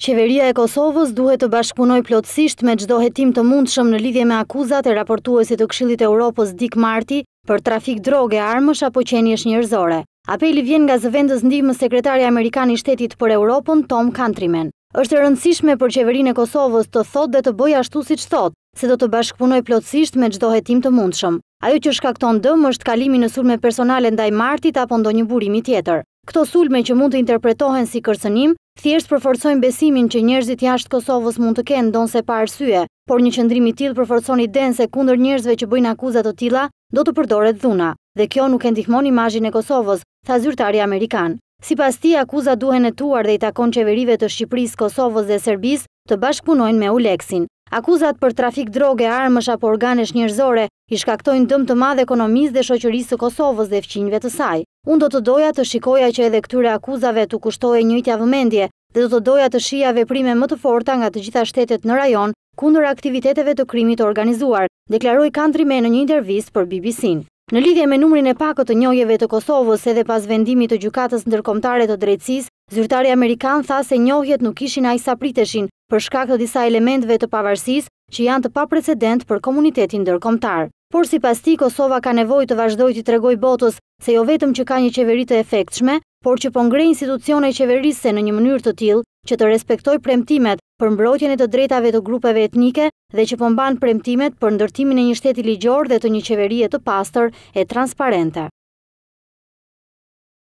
Qeveria e Kosovës duhet të bashkëpunoj plotësisht me gjdo hetim të mundshëm në lidhje me akuzat e raportuese të këshillit e Europës Dik Marti për trafik droge, armësh apo është njërzore. Apeli vjen nga zëvendës ndihmë sekretari Amerikani shtetit për Europën Tom Countryman. Êshtë rëndësishme për qeverin e Kosovës të thot dhe të bëj ashtu si që thot, se do të bashkëpunoj plotësisht me gjdo hetim të mundshëm. Ajo që shkakton dëmë është kalimi në sulme personale ndaj martit apo ndo një burimi tjetër. Këto sulme që mund të interpretohen si kërsenim, thjesht përforcojnë besimin që njerëzit jashtë Kosovës mund të kenë ndonse pa arsye, por një qëndrimi i tillë përforcon idenë se kundër njerëzve që bëjnë akuzat të tilla do të përdoret dhuna dhe kjo nuk e ndihmon imazhin e Kosovës, tha zyrtari amerikan. Sipas tij, akuzat duhen hetuar dhe i takon qeverive të Shqipërisë, Kosovës dhe Serbisë të bashkëpunojnë me Uleksin. Akuzat për trafik droge, armësh apo organesh njerëzore i shkaktojnë dëmë të madhe ekonomisë dhe shoqërisë të Kosovës dhe fqinjve të saj. Unë do të doja të shikoja që edhe këtyre akuzave të kushtoje një tja vëmendje dhe do të doja të shia veprime më të forta nga të gjitha shtetet në rajon kundër aktiviteteve të krimit të organizuar, deklaroj country me në një intervjis për BBC-in. Në lidhje me numrin e pakot të njojeve të Kosovës edhe pas vendimit të gjukatës ndërkomtare të drejtsis, zyrtari Amerikan tha se njohjet nuk ishin a i sa priteshin për shkak të disa elementve të pavarsis që janë të pa precedent për komunitetin dërkomtar. Por si pas ti, Kosova ka nevoj të vazhdoj të tregoj botës se jo vetëm që ka një qeverit të efektshme, por që pëngrej po institucione e qeverise në një mënyrë të tilë që të respektoj premtimet për mbrojtjene të drejtave të grupeve etnike dhe që pëmban po premtimet për ndërtimin e një shteti ligjor dhe të një qeverie të pastor e transparente.